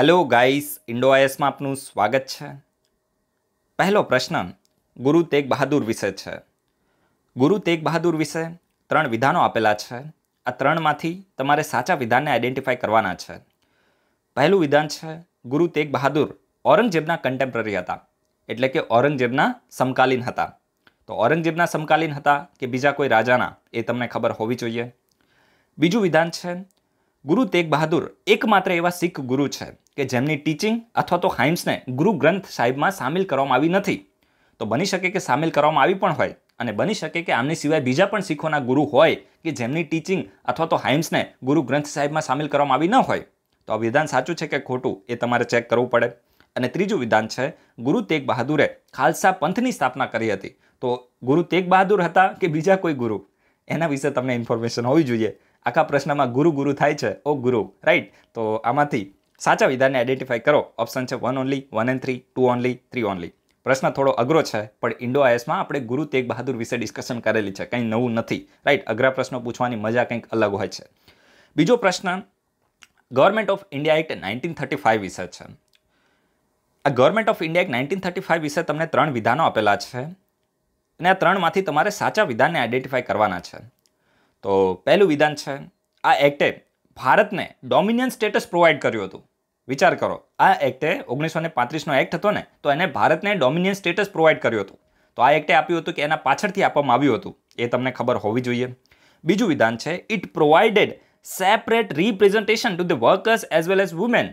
Hello guys ઇન્ડોઆઈએસમાં આપનું સ્વાગત છે પહેલો પ્રશ્ન ગુરુ તેગ બહાદુર વિશે છે ગુરુ તેગ બહાદુર વિશે ત્રણ વિધાનો આપેલા છે આ ત્રણમાંથી તમારે સાચા વિધાનને આઈડેન્ટિફાય કરવાના છે પહેલું વિધાન છે ગુરુ તેગ બહાદુર ઔરંગઝેબના કન્ટેમ્પરરી હતા એટલે કે ઔરંગઝેબના સમકાલીન હતા તો ઔરંગઝેબના સમકાલીન હતા કે બીજા કોઈ રાજાના એ તમને ખબર હોવી જોઈએ બીજું વિધાન છે ગુરુ તેગ બહાદુર એકમાત્ર એવા શીખ ગુરુ છે કે જેમની ટીચિંગ અથવા તો હાઇમ્સને ગુરુ ગ્રંથ સાહેબમાં સામેલ કરવામાં આવી નથી તો બની શકે કે સામેલ કરવામાં આવી પણ હોય અને બની શકે કે આમની સિવાય બીજા પણ શીખોના ગુરુ હોય કે જેમની ટીચિંગ અથવા તો હાઇમ્સને ગુરુ ગ્રંથ સાહેબમાં સામેલ કરવામાં આવી ન હોય તો આ વિધાન સાચું છે કે ખોટું એ તમારે ચેક કરવું પડે અને ત્રીજું વિધાન છે ગુરુ તેગ બહાદુરે ખાલસા પંથની સ્થાપના કરી હતી તો ગુરુ તેગ બહાદુર હતા કે બીજા કોઈ ગુરુ એના વિશે તમને ઇન્ફોર્મેશન હોવી જોઈએ આખા પ્રશ્નમાં ગુરુ ગુરુ થાય છે ઓ ગુરુ રાઈટ તો આમાંથી સાચા વિધાનને આઈડેન્ટિફાઈ કરો ઓપ્શન છે one only one and three two only three only પ્રશ્ન થોડો અઘરો છે પણ ઇન્ડો આઈએસમાં આપણે ગુરુ તેગ બહાદુર વિશે ડિસ્કશન કરેલી છે કંઈ નવું નથી રાઈટ અઘરા પ્રશ્નો પૂછવાની મજા કંઈક અલગ હોય છે બીજો પ્રશ્ન government of India act nineteen thirty five વિશે છે આ government of India act nineteen thirty five વિશે તમને ત્રણ વિધાનો આપેલા છે અને આ ત્રણમાંથી તમારે સાચા વિધાનને આઈડેન્ટિફાઈ કરવાના છે તો પહેલું વિધાન છે આ એક્ટે ભારતને ડોમિનિયન સ્ટેટસ પ્રોવાઈડ કર્યું હતું વિચાર કરો આ એક્ટે ઓગણીસો ને પાંત્રીસનો એક્ટ હતો ને તો એને ભારતને ડોમિનિયન સ્ટેટસ પ્રોવાઈડ કર્યું હતું તો આ એક્ટે આપ્યું હતું કે એના પાછળથી આપવામાં આવ્યું હતું એ તમને ખબર હોવી જોઈએ બીજું વિધાન છે it provided separate representation to the workers as well as women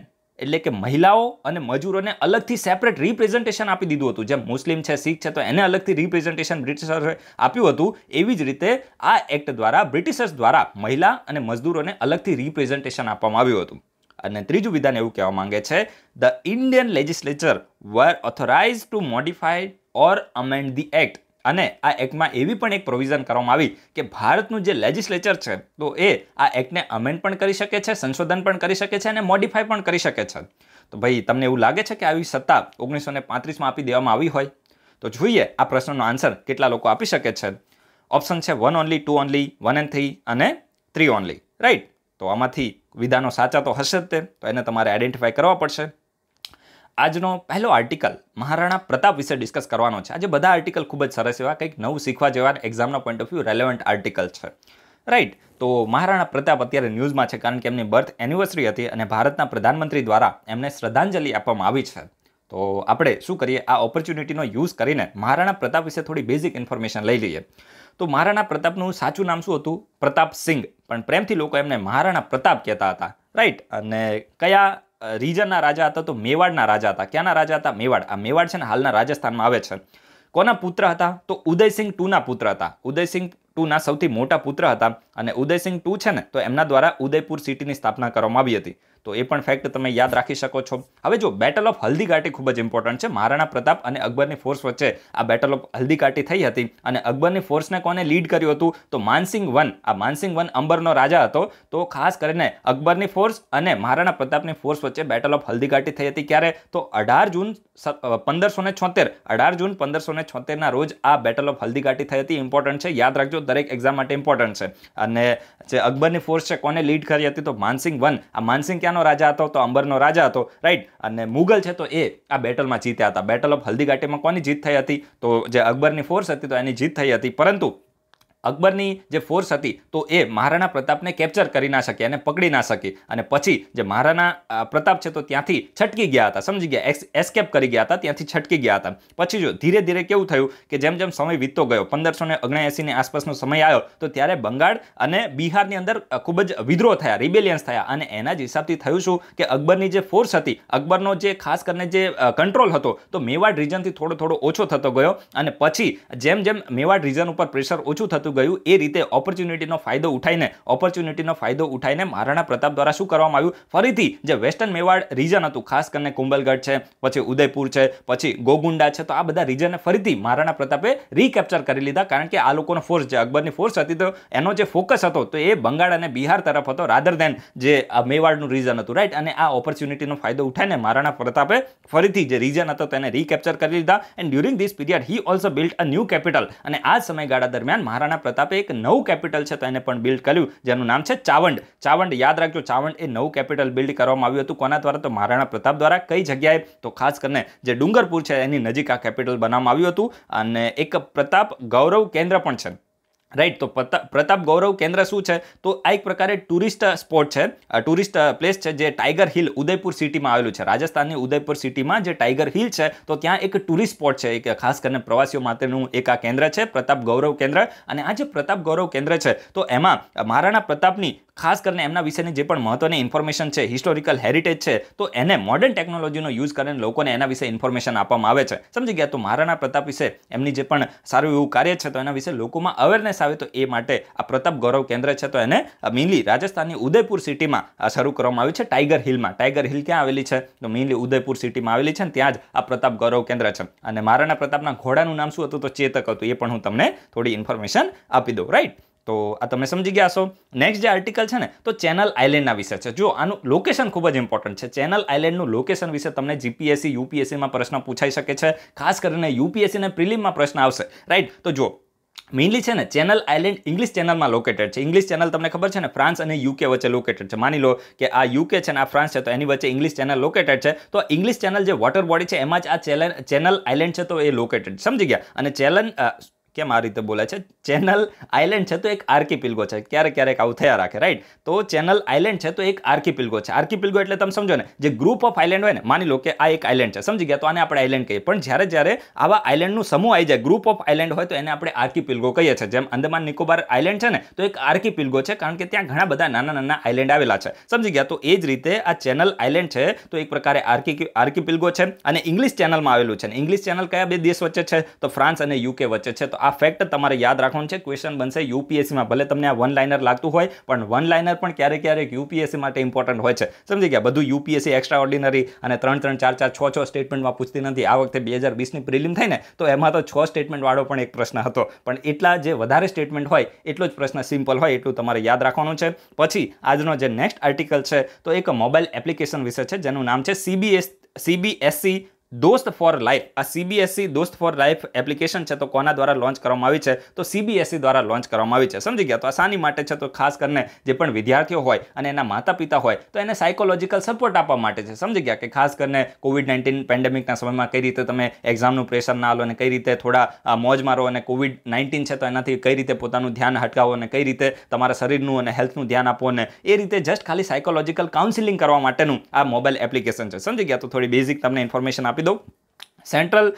એટલે કે મહિલાઓ અને મજૂરોને અલગથી સેપરેટ રિપ્રેઝન્ટેશન આપી દીધું હતું જેમ મુસ્લિમ છે શીખ છે તો એને અલગથી રિપ્રેઝન્ટેશન બ્રિટિશર્સે આપ્યું હતું એવી જ રીતે આ એક્ટ દ્વારા બ્રિટિશર્સ દ્વારા મહિલા અને મજદૂરોને અલગથી રિપ્રેઝન્ટેશન આપવામાં આવ્યું હતું અને ત્રીજું વિધાન એવું કહેવા માંગે છે the Indian legislature were authorise to modify or amend the act અને આ એક્ટમાં એવી પણ એક પ્રોવિઝન કરવામાં આવી કે ભારતનું જે લેજિસ્લેચર છે તો એ આ એક્ટને અમેન્ડ પણ કરી શકે છે સંશોધન પણ કરી શકે છે અને મોડિફાઈ પણ કરી શકે છે તો ભાઈ તમને એવું લાગે છે કે આવી સત્તા ઓગણીસો ને પાંત્રીસમાં આપી દેવામાં આવી હોય તો જોઈએ આ પ્રશ્નનો આન્સર કેટલા લોકો આપી શકે છે ઓપ્શન છે one only two only one and three અને થ્રી ઓનલી રાઈટ તો આમાંથી વિધાનો સાચા તો હશે જ તે તો એને તમારે આઈડેન્ટિફાય કરવા પડશે આજનો પહેલો આર્ટિકલ મહારાણા પ્રતાપ વિશે ડિસ્કસ કરવાનો છે આજે બધા આર્ટિકલ ખૂબ જ સરસ એવા કંઈક નવું શીખવા જેવા એક્ઝામના point of view relevant article છે રાઈટ તો મહારાણા પ્રતાપ અત્યારે ન્યૂઝમાં છે કારણ કે એમની બર્થ એનિવર્સરી હતી અને ભારતના પ્રધાનમંત્રી દ્વારા એમને શ્રદ્ધાંજલિ આપવામાં આવી છે તો આપણે શું કરીએ આ ઓપોર્ચ્યુનિટીનો યુઝ કરીને મહારાણા પ્રતાપ વિશે થોડી બેઝિક ઇન્ફોર્મેશન લઈ લઈએ તો મહારાણા પ્રતાપનું સાચું નામ શું હતું પ્રતાપ સિંઘ પણ પ્રેમથી લોકો એમને મહારાણા પ્રતાપ કહેતા હતા રાઈટ અને કયા રીજનના રાજા હતા તો મેવાડના રાજા હતા ક્યાંના રાજા હતા મેવાડ આ મેવાડ છે ને હાલના રાજસ્થાનમાં આવે છે કોના પુત્ર હતા તો ઉદયસિંહ ટુના પુત્ર હતા ઉદયસિંહ ટુના સૌથી મોટા પુત્ર હતા અને ઉદયસિંહ ટુ છે ને તો એમના દ્વારા ઉદયપુર સિટીની સ્થાપના કરવામાં આવી હતી તો એ પણ ફેક્ટ તમે યાદ રાખી શકો છો હવે જો બેટલ ઓફ હલ્દીઘાટી ખૂબ જ ઇમ્પોર્ટન્ટ છે મહારાણા પ્રતાપ અને અકબરની ફોર્સ વચ્ચે આ બેટલ ઓફ હલ્દીઘાટી થઈ હતી અને અકબરની ફોર્સને કોને લીડ કર્યું હતું તો માનસિંહ વન આ માનસિંહ વન અંબરનો રાજા હતો તો ખાસ કરીને અકબરની ફોર્સ અને મહારાણા પ્રતાપની ફોર્સ વચ્ચે બેટલ ઓફ હલ્દીઘાટી થઈ હતી ક્યારે તો અઢાર જૂન પંદરસો ને છોતેર અઢાર જૂન પંદરસો ને છોતેરના રોજ આ બેટલ ઓફ હલ્દીઘાટી થઈ હતી ઇમ્પોર્ટન્ટ છે યાદ રાખજો દરેક એક્ઝામ માટે ઇમ્પોર્ટન્ટ છે અને જે અકબરની ફોર્સ છે કોને લીડ કરી હતી તો માનસિંહ વન આ માનસિંહ ક્યાંનો કોનો રાજા હતો તો અંબરનો રાજા હતો રાઈટ અને મુગલ છે તો એ આ બેટલમાં જીત્યા હતા બેટલ ઓફ હલ્દીઘાટીમાં કોની જીત થઈ હતી તો જે અકબરની ફોર્સ હતી તો એની જીત થઈ હતી પરંતુ અકબરની જે ફોર્સ હતી તો એ મહારાણા પ્રતાપને કેપ્ચર કરી ના શકી અને પકડી ના શકી અને પછી જે મહારાણા પ્રતાપ છે તો ત્યાંથી છટકી ગયા હતા સમજી ગયા એસ્કેપ કરી ગયા હતા ત્યાંથી છટકી ગયા હતા પછી જો ધીરે ધીરે કેવું થયું કે જેમ જેમ સમય વીતતો ગયો પંદરસો ને ઓગણએંસીની આસપાસનો સમય આવ્યો તો ત્યારે બંગાળ અને બિહારની અંદર ખૂબ જ વિદ્રોહ થયા રિબેલિયન્સ થયા અને એના જ હિસાબથી થયું શું કે અકબરની જે ફોર્સ હતી અકબરનો જે ખાસ કરીને જે કંટ્રોલ હતો તો મેવાડ રીજનથી થોડો થોડો ઓછો થતો ગયો અને પછી જેમ જેમ મેવાડ રીજન ઉપર પ્રેશર ઓછું થતું થતું ગયું એ રીતે ઓપોર્ચ્યુનિટીનો ફાયદો ઉઠાઈને ઓપોર્ચ્યુનિટીનો ફાયદો ઉઠાવીને મહારાણા પ્રતાપ દ્વારા શું કરવામાં આવ્યું ફરીથી જે વેસ્ટર્ન મેવાડ રીજન હતું ખાસ કરીને કુંભલગઢ છે પછી ઉદયપુર છે પછી ગોગુંડા છે તો આ બધા રીજનને ફરીથી મહારાણા પ્રતાપે રીકેપ્ચર કરી લીધા કારણ કે આ લોકોનો ફોર્સ જે અકબરની ફોર્સ હતી તો એનો જે ફોકસ હતો તો એ બંગાળ અને બિહાર તરફ હતો રાધર દેન જે આ મેવાડનું રીજન હતું રાઈટ અને આ ઓપોર્ચ્યુનિટીનો ફાયદો ઉઠાઈને મહારાણા પ્રતાપે ફરીથી જે રીજન હતો તેને રીકેપ્ચર કરી લીધા and during this period he also built a new capital અને આ સમયગાળા દરમિયાન મહારાણા તેના પ્રતાપે એક નવું કેપિટલ છે તેને પણ બિલ્ડ કર્યું જેનું નામ છે ચાવંડ ચાવંડ યાદ રાખજો ચાવંડ એ નવું કેપિટલ બિલ્ડ કરવામાં આવ્યું હતું કોના દ્વારા તો મહારાણા પ્રતાપ દ્વારા કઈ જગ્યાએ તો ખાસ કરીને જે ડુંગરપુર છે એની નજીક આ કેપિટલ બનાવવામાં આવ્યું હતું અને એક પ્રતાપ ગૌરવ કેન્દ્ર પણ છે રાઈટ તો પ્રતાપ ગૌરવ કેન્દ્ર શું છે તો આ એક પ્રકારે ટુરિસ્ટ સ્પોટ છે ટુરિસ્ટ પ્લેસ છે જે ટાઈગર હિલ ઉદયપુર સિટીમાં આવેલું છે રાજસ્થાનની ઉદયપુર સિટીમાં જે ટાઈગર હિલ છે તો ત્યાં એક ટુરિસ્ટ સ્પોટ છે એક ખાસ કરીને પ્રવાસીઓ માટેનું એક આ કેન્દ્ર છે પ્રતાપ ગૌરવ કેન્દ્ર અને આ જે પ્રતાપ ગૌરવ કેન્દ્ર છે તો એમાં મહારાણા પ્રતાપની ખાસ કરીને એમના વિશેની જે પણ મહત્વની ઇન્ફોર્મેશન છે હિસ્ટોરિકલ હેરિટેજ છે તો એને મોડર્ન ટેકનોલોજીનો યુઝ કરીને લોકોને એના વિશે ઇન્ફોર્મેશન આપવામાં આવે છે સમજી ગયા તો મહારાણા પ્રતાપ વિશે એમની જે પણ સારું એવું કાર્ય છે તો એના વિશે લોકોમાં અવેરનેસ કોંગ્રેસ આવે તો એ માટે આ પ્રતાપ ગૌરવ કેન્દ્ર છે તો એને મિલી રાજસ્થાનની ઉદયપુર સિટીમાં શરૂ કરવામાં આવ્યું છે ટાઈગર હિલમાં ટાઈગર હિલ ક્યાં આવેલી છે તો મિલી ઉદયપુર સિટીમાં આવેલી છે ને ત્યાં જ આ પ્રતાપ ગૌરવ કેન્દ્ર છે અને મહારાણા પ્રતાપના ઘોડાનું નામ શું હતું તો ચેતક હતું એ પણ હું તમને થોડી ઇન્ફોર્મેશન આપી દઉં રાઈટ તો આ તમે સમજી ગયા હશો નેક્સ્ટ જે આર્ટિકલ છે ને તો ચેનલ આઇલેન્ડના વિશે છે જો આનું લોકેશન ખૂબ જ ઇમ્પોર્ટન્ટ છે ચેનલ આઇલેન્ડનું લોકેશન વિશે તમને જીપીએસસી યુપીએસસીમાં પ્રશ્ન પૂછાઈ શકે છે ખાસ કરીને યુપીએસસીને પ્રિલિમમાં પ્રશ્ન આવશે રાઈટ તો જો મેઇનલી છે ને ચેનલ આઇલેન્ડ ઇંગ્લિશ ચેનલમાં લોકેટેડ છે ઇંગ્લિશ ચેનલ તમને ખબર છે ને ફ્રાન્સ અને યુકે વચ્ચે લોકેટેડ છે માની લો કે આ યુકે છે ને આ ફ્રાન્સ છે તો એની વચ્ચે ઇંગ્લિશ ચેનલ લોકેટેડ છે તો ઇંગ્લિશ ચેનલ જે વોટર બોડી છે એમાં જ આ ચેનલ આઇલેન્ડ છે તો એ લોકેટેડ સમજી ગયા અને ચેનલ કેમ આ રીતે બોલાય છે ચેનલ આઇલેન્ડ છે તો એક આર્કીપિલ્ગો છે ક્યારેક ક્યારેક આવું થયા રાખે રાઈટ તો ચેનલ આઇલેન્ડ છે તો એક આર્કીપિલ્ગો છે આર્કીપિલ્ગો એટલે તમે સમજો ને જે ગ્રુપ ઓફ આઇલેન્ડ હોય ને માની લો કે આ એક આઇલેન્ડ છે સમજી ગયા તો આને આપણે આઇલેન્ડ કહીએ પણ જ્યારે જ્યારે આવા આઇલેન્ડનું સમૂહ આવી જાય ગ્રુપ ઓફ આઇલેન્ડ હોય તો એને આપણે આર્કીપિલ્ગો કહીએ છીએ જેમ અંદમાન નિકોબાર આઇલેન્ડ છે ને તો એક આર્કીપિલ્ગો છે કારણ કે ત્યાં ઘણા બધા નાના નાના આઇલેન્ડ આવેલા છે સમજી ગયા તો એ જ રીતે આ ચેનલ આઇલેન્ડ છે તો એક પ્રકારે આર્કી આર્કીપિલ્ગો છે અને ઇંગ્લિશ ચેનલમાં આવેલું છે ઇંગ્લિશ ચેનલ કયા બે દેશ વચ્ચે છે તો ફ્રાન્સ અને યુકે વચ્ચે છે તો આ આ ફેક્ટ તમારે યાદ રાખવાનું છે ક્વેશ્ચન બનશે યુપીએસસીમાં ભલે તમને આ વન લાઇનર લાગતું હોય પણ વન લાઇનર પણ ક્યારેક ક્યારેક યુપીએસસી માટે ઇમ્પોર્ટન્ટ હોય છે સમજી ગયા બધું યુપીએસસી એક્સ્ટ્રા ઓર્ડિનરી અને ત્રણ ત્રણ ચાર ચાર છ છ સ્ટેટમેન્ટમાં પૂછતી નથી આ વખતે બે હજાર વીસની પ્રિલિમ થઈ તો એમાં તો છ સ્ટેટમેન્ટવાળો પણ એક પ્રશ્ન હતો પણ એટલા જે વધારે સ્ટેટમેન્ટ હોય એટલો જ પ્રશ્ન સિમ્પલ હોય એટલું તમારે યાદ રાખવાનું છે પછી આજનો જે નેક્સ્ટ આર્ટિકલ છે તો એક મોબાઈલ એપ્લિકેશન વિશે છે જેનું નામ છે CBS CBSC Dost for life આ CBSC e Dost for life application છે તો કોના દ્વારા લોન્ચ કરવામાં આવી છે તો સીબીએસસી e દ્વારા લોન્ચ કરવામાં આવી છે સમજી ગયા તો આસાની માટે છે તો ખાસ કરીને જે પણ વિદ્યાર્થીઓ હોય અને એના માતા પિતા હોય તો એને સાયકોલોજીકલ સપોર્ટ આપવા માટે છે સમજી ગયા કે ખાસ કરીને કોવિડ નાઇન્ટીન પેન્ડેમિકના સમયમાં કઈ રીતે તમે એક્ઝામનું પ્રેશર ના લો અને કઈ રીતે થોડા મોજ મારો અને કોવિડ નાઇન્ટીન છે તો એનાથી કઈ રીતે પોતાનું ધ્યાન હટકાવો અને કઈ રીતે તમારા શરીરનું અને હેલ્થનું ધ્યાન આપો અને એ રીતે જસ્ટ ખાલી સાયકોલોજીકલ કાઉન્સિલિંગ કરવા માટેનું આ મોબાઈલ એપ્લિકેશન છે સમજી ગયા તો થોડી બેઝિક તમને information rápido. Central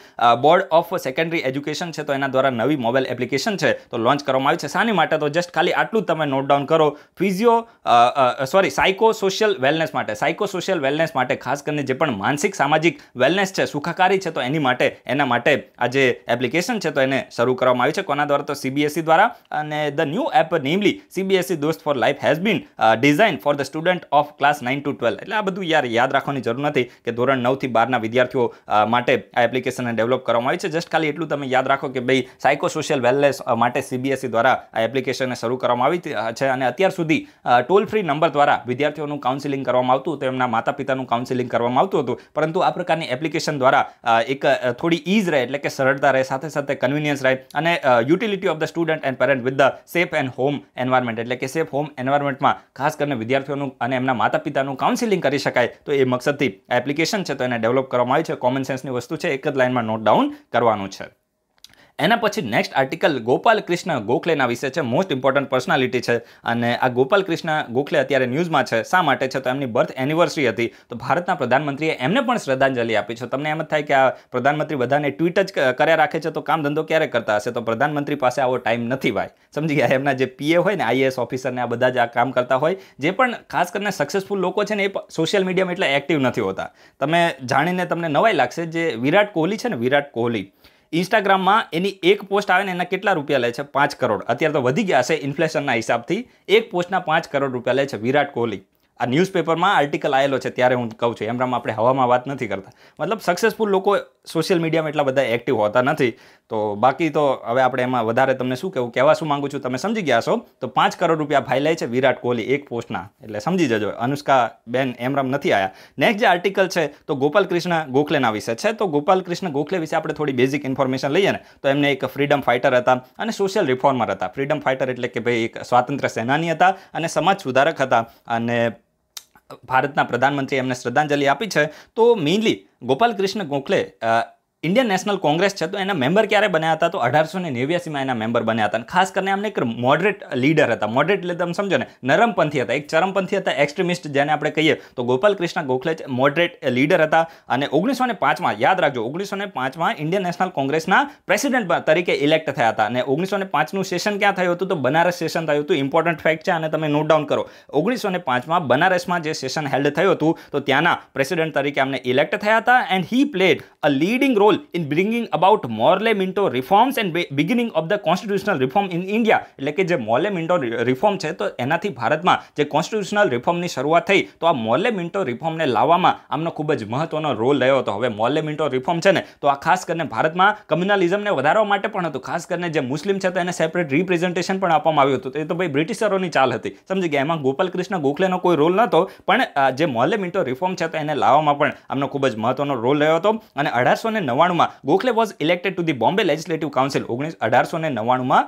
board of secondary education છે તો એના દ્વારા નવી મોબાઈલ એપ્લિકેશન છે તો લોન્ચ કરવામાં આવી છે શાની માટે તો જસ્ટ ખાલી આટલું તમે નોટ ડાઉન કરો physio sorry psycho social wellness માટે સાયકો સોશિયલ વેલનેસ માટે ખાસ કરીને જે પણ માનસિક સામાજિક વેલનેસ છે સુખાકારી છે તો એની માટે એના માટે આ જે એપ્લિકેશન છે તો એને શરૂ કરવામાં આવી છે કોના દ્વારા તો સીબીએસઈ e દ્વારા અને the new app namely CBSE Dost for life has been design for the student of class nine to twelve એટલે આ બધું યાર યાદ રાખવાની જરૂર નથી કે ધોરણ નવથી બારના વિદ્યાર્થીઓ માટે આ એપ્લિકેશનને ડેવલપ કરવામાં આવી છે જસ્ટ ખાલી એટલું તમે યાદ રાખો કે ભાઈ સાયકો સોશિયલ વેલનેસ માટે સીબીએસઈ e દ્વારા આ એપ્લિકેશનને શરૂ કરવામાં આવી છે અને અત્યાર સુધી ટોલ ફ્રી નંબર દ્વારા વિદ્યાર્થીઓનું કાઉન્સિલિંગ કરવામાં આવતું હતું એમના માતા પિતાનું કાઉન્સિલિંગ કરવામાં આવતું હતું પરંતુ આ પ્રકારની એપ્લિકેશન દ્વારા એક થોડી ઇઝ રહે એટલે કે સરળતા રહે સાથે સાથે કન્વિનિયન્સ રહે અને utility of the student and parent with the safe and home environment એટલે કે સેફ હોમ એન્વાયરમેન્ટમાં ખાસ કરીને વિદ્યાર્થીઓનું અને એમના માતા પિતાનું કાઉન્સિલિંગ કરી શકાય તો એ મકસદથી એપ્લિકેશન છે તો એને ડેવલપ કરવામાં આવી છે કોમન સેન્સની વસ્તુ છે એક જ લાઇનમાં નોટ ડાઉન કરવાનું છે એના પછી નેક્સ્ટ આર્ટિકલ ગોપાલ કૃષ્ણ ગોખલેના વિશે છે મોસ્ટ ઇમ્પોર્ટન્ટ પર્સનાલિટી છે અને આ ગોપાલ કૃષ્ણ ગોખલે અત્યારે ન્યૂઝમાં છે શા માટે છે તો એમની બર્થ એનિવર્સરી હતી તો ભારતના પ્રધાનમંત્રીએ એમને પણ શ્રદ્ધાંજલિ આપી છે તમને એમ જ થાય કે આ પ્રધાનમંત્રી બધાને ટ્વીટ જ કર્યા રાખે છે તો કામ ધંધો ક્યારે કરતા હશે તો પ્રધાનમંત્રી પાસે આવો ટાઈમ નથી ભાઈ સમજી ગયા એમના જે પીએ હોય ને આઈએએસ ઓફિસરને આ બધા જ આ કામ કરતા હોય જે પણ ખાસ કરીને સક્સેસફુલ લોકો છે ને એ સોશિયલ મીડિયામાં એટલે એક્ટિવ નથી હોતા તમે જાણીને તમને નવાઈ લાગશે જે વિરાટ કોહલી છે ને વિરાટ કોહલી ઇન્સ્ટાગ્રામમાં એની એક પોસ્ટ આવે ને એના કેટલા રૂપિયા લે છે પાંચ કરોડ અત્યારે તો વધી ગયા છે ઇન્ફ્લેશનના હિસાબથી એક પોસ્ટના પાંચ કરોડ રૂપિયા લે છે વિરાટ કોહલી આ ન્યૂઝપેપરમાં આર્ટિકલ આવેલો છે ત્યારે હું કહું છું એમરામ આપણે હવામાં વાત નથી કરતા મતલબ સક્સેસફુલ લોકો સોશિયલ મીડિયામાં એટલા બધા એક્ટિવ હોતા નથી તો બાકી તો હવે આપણે એમાં વધારે તમને શું કહેવું કહેવા શું માગું છું તમે સમજી ગયા છો તો પાંચ કરોડ રૂપિયા ભાઈ લે છે વિરાટ કોહલી એક પોસ્ટના એટલે સમજી જજો અનુષ્કા બેન એમરામ નથી આવ્યા નેક્સ્ટ જે આર્ટિકલ છે તો ગોપાલ કૃષ્ણ ગોખલેના વિશે છે તો ગોપાલ કૃષ્ણ ગોખલે વિશે આપણે થોડી બેઝિક ઇન્ફોર્મેશન લઈએ ને તો એમને એક ફ્રીડમ ફાઇટર હતા અને સોશિયલ રિફોર્મર હતા ફ્રીડમ ફાઇટર એટલે કે ભાઈ એક સ્વાતંત્ર્ય સેનાની હતા અને સમાજ સુધારક હતા અને ભારતના પ્રધાનમંત્રીએ એમને શ્રદ્ધાંજલિ આપી છે તો mainly Gopal Krishna Gokhale Indian National Congress છે તો એના મેમ્બર ક્યારે બન્યા હતા તો અઢારસો ને નેવ્યાસીમાં એના મેમ્બર બન્યા હતા ખાસ કરીને એમને એક મોડરેટ લીડર હતા મોડરેટ એટલે તમે સમજો ને નરમપંથી હતા એક ચરમપંથી હતા એક્સ્ટ્રીમિસ્ટ જેને આપણે કહીએ તો ગોપાલ કૃષ્ણ ગોખલે મોડરેટ લીડર હતા અને ઓગણીસો ને પાંચમાં યાદ રાખજો ઓગણીસો ને પાંચમાં ઇન્ડિયન નેશનલ કોંગ્રેસના પ્રેસિડેન્ટ તરીકે ઇલેક્ટ થયા હતા અને ઓગણીસો ને પાંચનું સેશન ક્યાં થયું હતું તો બનારસ સેશન થયું હતું ઇમ્પોર્ટન્ટ ફેક્ટ છે અને તમે નોટ ડાઉન કરો ઓગણીસો ને પાંચમાં બનારસમાં જે સેશન હેલ્ડ થયું હતું તો ત્યાંના પ્રેસિડેન્ટ તરીકે અમને ઇલેક્ટ થયા હતા and he played a leading role role in bringing about Morley Minto reforms and beginning of the constitutional reform in India એટલે કે જે મોલે મિન્ટો રિફોર્મ છે તો એનાથી ભારતમાં જે કોન્સ્ટિટ્યુશનલ રિફોર્મની શરૂઆત થઈ તો આ મોલે મિન્ટો રિફોર્મને લાવવામાં આમનો ખૂબ જ મહત્વનો રોલ રહ્યો હતો હવે મોલે મિન્ટો રિફોર્મ છે ને તો આ ખાસ કરીને ભારતમાં કમ્યુનાલિઝમને વધારવા માટે પણ હતું ખાસ કરીને જે મુસ્લિમ છે તો એને સેપરેટ રિપ્રેઝન્ટેશન પણ આપવામાં આવ્યું હતું એ તો ભાઈ બ્રિટિશરોની ચાલ હતી સમજી ગયા એમાં ગોપાલકૃષ્ણ ગોખલેનો કોઈ રોલ નહોતો પણ જે મોલે મિન્ટો રિફોર્મ છે તો એને લાવવામાં પણ આમનો ખૂબ જ મહત્વનો રોલ રહ્યો હતો અને અઢારસો ને નવ્વાણુંમાં Gokhale was elected to the Bombay Legislative Council ઓગણીસ અઢારસો ને નવ્વાણુંમાં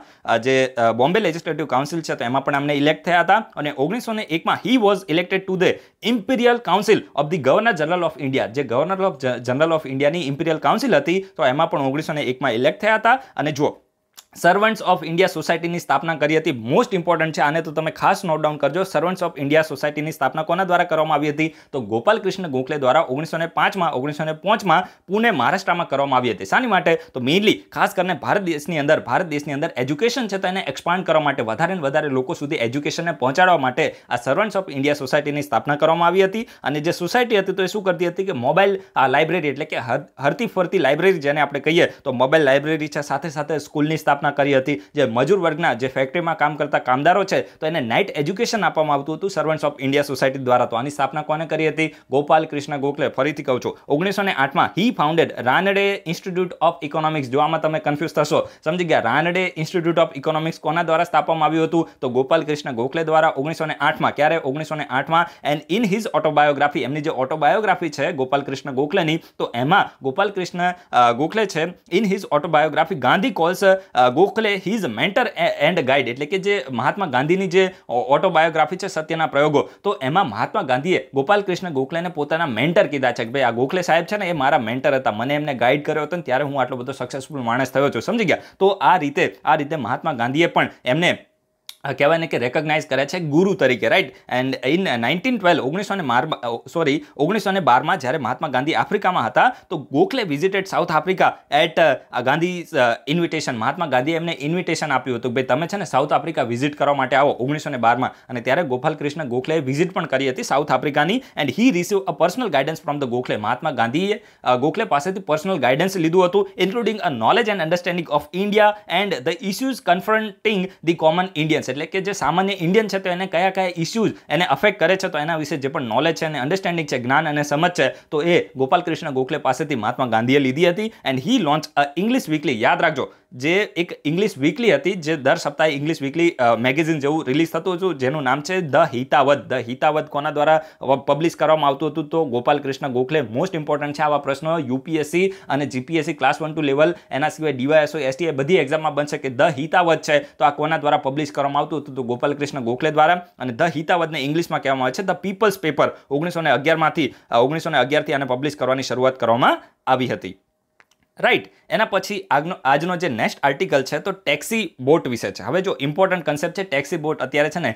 જે બોમ્બે લેજિસ્લેટિવ કાઉન્સિલ છે તો એમાં પણ એમને ઇલેક્ટ થયા હતા અને ઓગણીસો ને એકમાં he was elected to the Imperial Council of the Governor General of India જે ગવર્નર ઓફ જનરલ ઓફ ઇન્ડિયાની ઇમ્પિરિયલ કાઉન્સિલ હતી તો એમાં પણ ઓગણીસો ને એકમાં ઇલેક્ટ થયા હતા અને જો સર્વન્ટ્સ ઓફ ઇન્ડિયા સોસાયટીની સ્થાપના કરી હતી મોસ્ટ ઇમ્પોર્ટન્ટ છે આને તો તમે ખાસ નોટ ડાઉન કરજો સર્વન્ટ્સ ઓફ ઇન્ડિયા સોસાયટીની સ્થાપના કોના દ્વારા કરવામાં આવી હતી તો ગોપાલ કૃષ્ણ ગોખલે દ્વારા ઓગણીસો ને પાંચમાં ઓગણીસો ને પાંચમાં પુણે મહારાષ્ટ્રમાં કરવામાં આવી હતી શાની માટે તો મેઇનલી ખાસ કરીને ભારત દેશની અંદર ભારત દેશની અંદર એજ્યુકેશન છે તેને એક્સપાન્ડ કરવા માટે વધારે ને વધારે લોકો સુધી એજ્યુકેશનને પહોંચાડવા માટે આ સર્વન્ટ્સ ઓફ ઇન્ડિયા સોસાયટીની સ્થાપના કરવામાં આવી હતી અને જે સોસાયટી હતી તો એ શું કરતી હતી કે મોબાઈલ લાઇબ્રેરી એટલે કે હરતી ફરતી લાઇબ્રેરી જેને આપણે કહીએ તો મોબાઈલ લાઇબ્રેરી છે સાથે સાથે સ્કૂલની સ્થાપના સ્થાપના કરી હતી જે મજૂર વર્ગના જે ફેક્ટરીમાં કામ કરતા કામદારો છે તો એને નાઇટ એજ્યુકેશન આપવામાં આવતું હતું સર્વન્ટ્સ ઓફ ઇન્ડિયા સોસાયટી દ્વારા તો આની સ્થાપના કોને કરી હતી ગોપાલ કૃષ્ણ ગોખલે ફરીથી કહું છું ઓગણીસો ને આઠમાં he founded Ranade Institute of Economics જોવામાં તમે કન્ફ્યુઝ થશો સમજી ગયા રાનડે ઇન્સ્ટિટ્યૂટ ઓફ ઇકોનોમિક્સ કોના દ્વારા સ્થાપવામાં આવ્યું હતું તો ગોપાલ કૃષ્ણ ગોખલે દ્વારા ઓગણીસો ને આઠમાં ક્યારે ઓગણીસો ને આઠમાં એન્ડ ઇન હિઝ ઓટોબાયોગ્રાફી એમની જે ઓટોબાયોગ્રાફી છે ગોપાલ કૃષ્ણ ગોખલેની તો એમાં ગોપાલ કૃષ્ણ ગોખલે છે in his autobiography Gandhi calls Gokhale his mentor and guide એટલે કે જે મહાત્મા ગાંધીની જે ઓટોબાયોગ્રાફી છે સત્યના પ્રયોગો તો એમાં મહાત્મા ગાંધીએ ગોપાલકૃષ્ણ ગોખલેને પોતાના મેન્ટર કીધા છે કે ભાઈ આ ગોખલે સાહેબ છે ને એ મારા મેન્ટર હતા મને એમને ગાઈડ કર્યો હતો ને ત્યારે હું આટલો બધો સક્સેસફુલ માણસ થયો છું સમજી ગયા તો આ રીતે આ રીતે મહાત્મા ગાંધીએ પણ એમને કહેવાય ને કે રેકગ્નાઇઝ કરે છે ગુરુ તરીકે right and in nineteen twelve ઓગણીસો ને મારમાં સોરી ઓગણીસો ને બારમાં જ્યારે મહાત્મા ગાંધી આફ્રિકામાં હતા તો Gokhale visited South Africa at Gandhi invitation Mahatma ગાંધીએ એમને ઇન્વિટેશન આપ્યું હતું ભાઈ તમે છે ને સાઉથ આફ્રિકા વિઝિટ કરવા માટે આવો ઓગણીસો ને બારમાં અને ત્યારે ગોપાલ કૃષ્ણ ગોખલેએ વિઝિટ પણ કરી હતી સાઉથ આફ્રિકાની and he receive a personal guidance from the Gokhale Mahatma ગાંધીએ ગોખલે પાસેથી પર્સનલ ગાઈડન્સ લીધું હતું including a knowledge and understanding of India and the issues confronting the common Indians એટલે કે જે સામાન્ય ઇન્ડિયન છે તો એને કયા કયા ઇસ્યુઝ એને અફેક્ટ કરે છે તો એના વિશે જે પણ નોલેજ છે અને અન્ડરસ્ટેન્ડિંગ છે જ્ઞાન અને સમજ છે તો એ ગોપાલકૃષ્ણ ગોખલે પાસેથી મહાત્મા ગાંધીએ લીધી હતી and he launch a English weekly યાદ રાખજો જે એક ઇંગ્લિશ વીકલી હતી જે દર સપ્તાહે ઇંગ્લિશ વીકલી મેગેઝિન જેવું રિલીઝ થતું હતું જેનું નામ છે ધ હિતાવત ધ હિતાવત કોના દ્વારા પબ્લિશ કરવામાં આવતું હતું તો ગોપાલકૃષ્ણ ગોખલે મોસ્ટ ઇમ્પોર્ટન્ટ છે આવા પ્રશ્નો યુપીએસસી અને GPSC class one two level એના સિવાય ડીવાયએસઓ એસટી એ બધી એક્ઝામમાં બનશે કે ધ હિતાવત છે તો આ કોના દ્વારા પબ્લિશ કરવામાં આવતું હતું તો ગોપાલકૃષ્ણ ગોખલે દ્વારા અને ધ હિતાવતને ઇંગ્લિશમાં કહેવામાં આવે છે ધ પીપલ્સ પેપર ઓગણીસો ને અગિયારમાંથી ઓગણીસો ને અગિયારથી આને પબ્લિશ કરવાની શરૂઆત કરવામાં આવી હતી રાઈટ એના પછી આગનો આજનો જે નેક્સ્ટ આર્ટિકલ છે તો ટેક્સી બોટ વિશે છે હવે જો ઇમ્પોર્ટન્ટ કન્સેપ્ટ છે ટેક્સી બોટ અત્યારે છે ને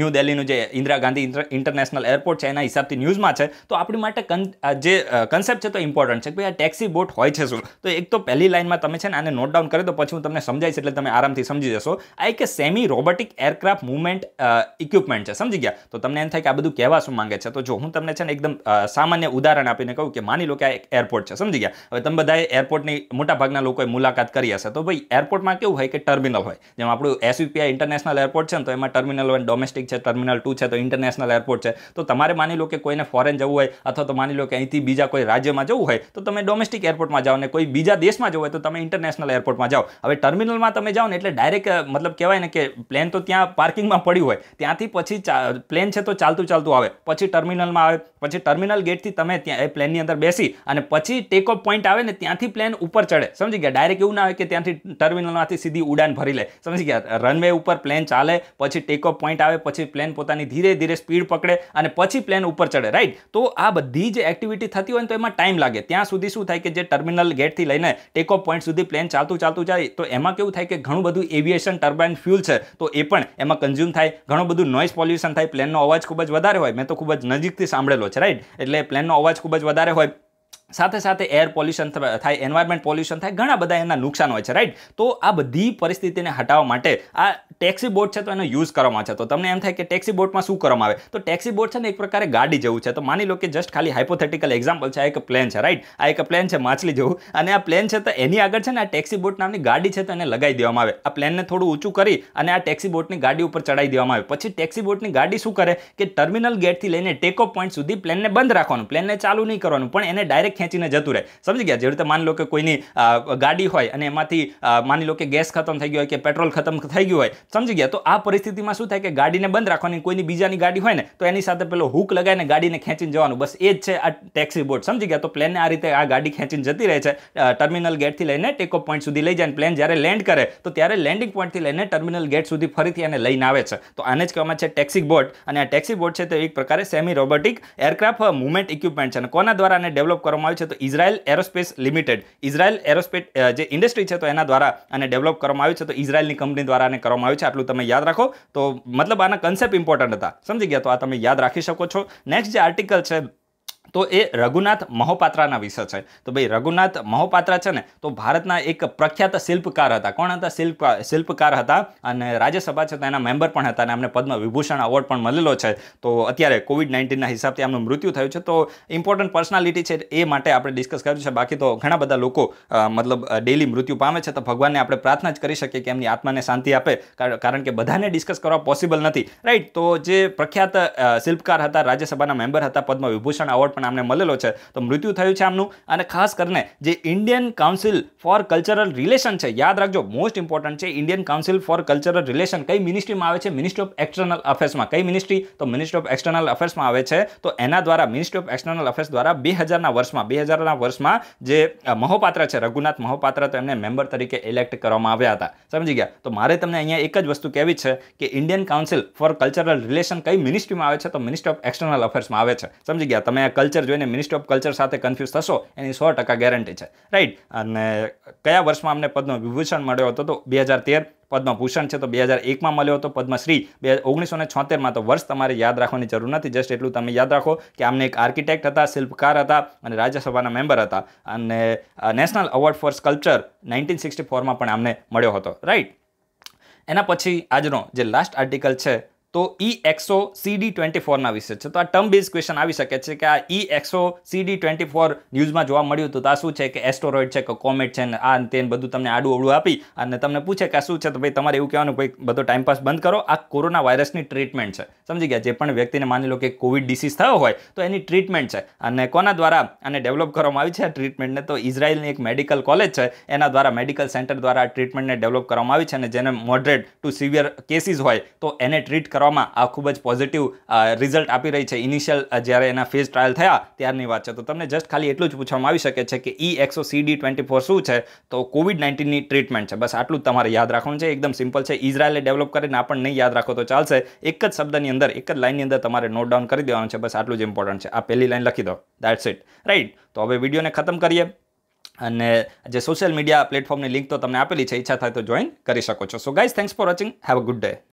ન્યૂ દિલ્હીનું જે ઇન્દિરા ગાંધી ઇન્ટરનેશનલ એરપોર્ટ છે એના હિસાબથી ન્યૂઝમાં છે તો આપણી માટે જે કન્સેપ્ટ છે તો ઇમ્પોર્ટન્ટ છે કે ભાઈ આ ટેક્સી બોટ હોય છે શું તો એક તો પહેલી લાઇનમાં તમે છે ને આને નોટ ડાઉન કરી દો પછી હું તમને સમજાવીશ એટલે તમે આરામથી સમજી જશો આ એક semi robotic aircraft movement equipment છે સમજી ગયા તો તમને એમ થાય કે આ બધું કહેવા શું માંગે છે તો જો હું તમને છે ને એકદમ સામાન્ય ઉદાહરણ આપીને કહું કે માની લો કે આ એક એરપોર્ટ છે સમજી ગયા હવે તમે બધાએ એરપોર્ટની મોટાભાગના લોકોએ મુલાકાત કરી હશે તો ભાઈ એરપોર્ટમાં કેવું હોય કે ટર્મિનલ હોય જેમ આપણું એસયુપીઆઈ ઇન્ટરનેશનલ એરપોર્ટ છે ને તો એમાં ટર્મિનલ વન ડોમેસ્ટિક છે ટર્મિનલ ટુ છે તો ઇન્ટરનેશનલ એરપોર્ટ છે તો તમારે માની લો કે કોઈને ફોરેન જવું હોય અથવા તો માની લો કે અહીંથી બીજા કોઈ રાજ્યમાં જવું હોય તો તમે ડોમેસ્ટિક એરપોર્ટમાં જાઓ ને કોઈ બીજા દેશમાં જવું હોય તો તમે ઇન્ટરનેશનલ એરપોર્ટમાં જાઓ હવે ટર્મિનલમાં તમે જાઓ ને એટલે ડાયરેક્ટ મતલબ કહેવાય ને કે પ્લેન તો ત્યાં પાર્કિંગમાં પડ્યું હોય ત્યાંથી પછી પ્લેન છે તો ચાલતું ચાલતું આવે પછી ટર્મિનલમાં આવે પછી ટર્મિનલ ગેટથી તમે ત્યાં એ પ્લેનની અંદર બેસી અને પછી ટેક ઓફ પોઈન્ટ આવે ને ત્યાંથી સીધી પ્લેન ઉપર ચડે સમજી ગયા ડાયરેક્ટ એવું ના હોય કે ત્યાંથી ટર્મિનલમાંથી સીધી ઉડાન ભરી લે સમજી ગયા રનવે ઉપર પ્લેન ચાલે પછી ટેક ઓફ પોઈન્ટ આવે પછી પ્લેન પોતાની ધીરે ધીરે સ્પીડ પકડે અને પછી પ્લેન ઉપર ચડે રાઈટ તો આ બધી જે એક્ટિવિટી થતી હોય ને તો એમાં ટાઈમ લાગે ત્યાં સુધી શું થાય કે જે ટર્મિનલ ગેટથી લઈને ટેક પોઈન્ટ સુધી પ્લેન ચાલતું ચાલતું જાય તો એમાં કેવું થાય કે ઘણું બધું એવિએશન ટર્બાઇન ફ્યુલ છે તો એ પણ એમાં કન્ઝ્યુમ થાય ઘણું બધું નોઇઝ પોલ્યુશન થાય પ્લેનનો અવાજ ખૂબ જ વધારે હોય મેં તો ખૂબ જ નજીકથી સાંભળેલો છે રાઈટ એટલે પ્લેનનો અવાજ ખૂબ જ વધારે હોય સાથે સાથે એર પોલ્યુશન થાય એન્વાયરમેન્ટ પોલ્યુશન થાય ઘણા બધા એના નુકસાન હોય છે રાઈટ તો આ બધી પરિસ્થિતિને હટાવવા માટે આ ટેક્સી બોટ છે તો એનો યુઝ કરવામાં છે તો તમને એમ થાય કે ટેક્સી બોટમાં શું કરવામાં આવે તો ટેક્સી બોટ છે ને એક પ્રકારે ગાડી જેવું છે તો માની લો કે જસ્ટ ખાલી હાઇપોથેટિકલ એક્ઝામ્પલ છે એક પ્લેન છે રાઈટ આ એક પ્લેન છે માછલી જેવું અને આ પ્લેન છે તો એની આગળ છે ને આ ટેક્સી બોટ નામની ગાડી છે તો એને લગાવી દેવામાં આવે આ પ્લેનને થોડું ઊંચું કરી અને આ ટેક્સી બોટની ગાડી ઉપર ચડાવી દેવામાં આવે પછી ટેક્સી બોટની ગાડી શું કરે કે ટર્મિનલ ગેટથી લઈને ટેકઓફ પોઈન્ટ સુધી પ્લેનને બંધ રાખવાનું પ્લેનને ચાલુ નહીં કરવાનું પણ એને ડાયરેક્ટ ખેંચીને જતું રહે સમજી ગયા જે રીતે માની લો કે કોઈની ગાડી હોય અને એમાંથી માની લો કે ગેસ ખતમ થઈ ગયો હોય કે પેટ્રોલ ખતમ થઈ ગયું હોય સમજી ગયા તો આ પરિસ્થિતિમાં શું થાય કે ગાડીને બંધ રાખવાની કોઈની બીજાની ગાડી હોય ને તો એની સાથે પેલો હુક લગાવીને ગાડીને ખેંચીને જવાનું બસ એ જ છે આ ટેક્સી બોટ સમજી ગયા તો પ્લેનને આ રીતે આ ગાડી ખેંચીને જતી રહે છે ટર્મિનલ ગેટથી લઈને ટેકઓફ પોઈન્ટ સુધી લઈ જાય અને પ્લેન જ્યારે લેન્ડ કરે તો ત્યારે લેન્ડિંગ પોઈન્ટથી લઈને ટર્મિનલ ગેટ સુધી ફરીથી એને લઈને આવે છે તો આને જ કહેવામાં છે ટેક્સી બોટ અને આ ટેક્સી બોટ છે તે એક પ્રકારે semi robotic aircraft movement equipment છે અને કોના દ્વારા આને ડેવલપ કરવામાં કરવામાં છે તો Israel Aerospace Limited Israel Aerospace જે ઇન્ડસ્ટ્રી છે તો એના દ્વારા અને ડેવલપ કરવામાં આવ્યું છે તો ઇઝરાયલની કંપની દ્વારા આને કરવામાં આવ્યું છે આટલું તમે યાદ રાખો તો મતલબ આના કન્સેપ્ટ ઇમ્પોર્ટન્ટ હતા સમજી ગયા તો આ તમે યાદ રાખી શકો છો નેક્સ્ટ જે આર્ટિકલ છે તો એ રઘુનાથ મહોપાત્રાના વિશે છે તો ભાઈ રઘુનાથ મહોપાત્રા છે ને તો ભારતના એક પ્રખ્યાત શિલ્પકાર હતા કોણ હતા શિલ્પ શિલ્પકાર હતા અને રાજ્યસભા છે એના મેમ્બર પણ હતા અને એમને પદ્મ વિભૂષણ એવોર્ડ પણ મળેલો છે તો અત્યારે કોવિડ નાઇન્ટીનના હિસાબથી એમનું મૃત્યુ થયું છે તો ઇમ્પોર્ટન્ટ પર્સનાલિટી છે એ માટે આપણે ડિસ્કસ કર્યું છે બાકી તો ઘણા બધા લોકો મતલબ ડેલી મૃત્યુ પામે છે તો ભગવાનને આપણે પ્રાર્થના જ કરી શકીએ કે એમની આત્માને શાંતિ આપે કારણ કે બધાને ડિસ્કસ કરવા પોસિબલ નથી રાઈટ તો જે પ્રખ્યાત શિલ્પકાર હતા રાજ્યસભાના મેમ્બર હતા પદ્મ વિભૂષણ એવોર્ડ પણ આમને મળેલો છે તો મૃત્યુ થયું છે આમનું અને ખાસ કરીને જે Indian Council for Cultural Relation છે યાદ રાખજો મોસ્ટ ઇમ્પોર્ટન્ટ છે Indian Council for Cultural Relation કઈ મિનિસ્ટ્રીમાં આવે છે મિનિસ્ટ્રી ઓફ એક્સટર્નલ અફેર્સમાં કઈ મિનિસ્ટ્રી તો મિનિસ્ટ્રી ઓફ એક્સટર્નલ અફેર્સમાં આવે છે તો એના દ્વારા મિનિસ્ટ્રી ઓફ એક્સટર્નલ અફેર્સ દ્વારા બે હજારના વર્ષમાં બે હજારના વર્ષમાં જે મહોપાત્ર છે રઘુનાથ મહોપાત્ર તો એમને મેમ્બર તરીકે ઇલેક્ટ કરવામાં આવ્યા હતા સમજી ગયા તો મારે તમને અહીંયા એક જ વસ્તુ કહેવી છે કે Indian Council for Cultural Relation કઈ મિનિસ્ટ્રીમાં આવે છે તો મિનિસ્ટ્રી ઓફ એક્સટર્નલ અફેર્સમાં આવે છે સમજી ગયા તમે કલ્ચર કલ્ચર જોઈને મિનિસ્ટ્રી ઓફ કલ્ચર સાથે કન્ફ્યુઝ થશો એની સો ટકા ગેરંટી છે રાઈટ અને કયા વર્ષમાં અમને પદ્મ વિભૂષણ મળ્યો હતો તો બે હજાર તેર પદ્મભૂષણ છે તો બે હજાર એકમાં મળ્યો હતો પદ્મશ્રી બે ઓગણીસો ને છોતેરમાં તો વર્ષ તમારે યાદ રાખવાની જરૂર નથી જસ્ટ એટલું તમે યાદ રાખો કે આમને એક આર્કિટેક્ટ હતા શિલ્પકાર હતા અને રાજ્યસભાના મેમ્બર હતા અને national award for sculpture nineteen sixty ફોરમાં પણ અમને મળ્યો હતો રાઈટ એના પછી આજનો જે લાસ્ટ આર્ટિકલ છે તો ઈ એક્સો સીડી ટ્વેન્ટી ફોરના વિશે છે તો આ ટર્મ બેઝ ક્વેશ્ચન આવી શકે છે કે આ ઈ એક્સો સીડી ટ્વેન્ટી ફોર ન્યૂઝમાં જોવા મળ્યું હતું તો આ શું છે કે એસ્ટોરોઇડ છે કે કોમેટ છે આ તે બધું તમને આડું અવડું આપી અને તમને પૂછે કે આ શું છે તો ભાઈ તમારે એવું કહેવાનું ભાઈ બધો ટાઈમપાસ બંધ કરો આ કોરોના વાયરસની ટ્રીટમેન્ટ છે સમજી ગયા જે પણ વ્યક્તિને માની લો કે કોવિડ ડિસીઝ થયો હોય તો એની ટ્રીટમેન્ટ છે અને કોના દ્વારા આને ડેવલપ કરવામાં આવી છે આ ટ્રીટમેન્ટને તો ઇઝરાયલની એક મેડિકલ કોલેજ છે એના દ્વારા મેડિકલ સેન્ટર દ્વારા આ ટ્રીટમેન્ટને ડેવલપ કરવામાં આવી છે અને જેને મોડરેટ ટુ સિવિયર કેસીસ હોય તો એને ટ્રીટ કરવા કરવામાં આ ખૂબ જ પોઝિટિવ રિઝલ્ટ આપી રહી છે ઇનિશિયલ જ્યારે એના ફેઝ ટ્રાયલ થયા ત્યારની વાત છે તો તમને જસ્ટ ખાલી એટલું જ પૂછવામાં આવી શકે છે કે ઈ એક્સો સીડી ટ્વેન્ટી ફોર શું છે તો કોવિડ નાઇન્ટીનની ટ્રીટમેન્ટ છે બસ આટલું જ તમારે યાદ રાખવાનું છે એકદમ સિમ્પલ છે ઇઝરાયલે ડેવલપ કરીને આપણને યાદ રાખો તો ચાલશે એક જ શબ્દની અંદર એક જ લાઇનની અંદર તમારે નોટ ડાઉન કરી દેવાનું છે બસ આટલું જ ઇમ્પોર્ટન્ટ છે આ પહેલી લાઇન લખી દો દેટ્સ ઇટ રાઈટ તો હવે વિડીયોને ખતમ કરીએ અને જે સોશિયલ મીડિયા પ્લેટફોર્મની લિંક તો તમને આપેલી છે ઈચ્છા થાય તો જોઈન કરી શકો છો so guys thanks for watching have a good day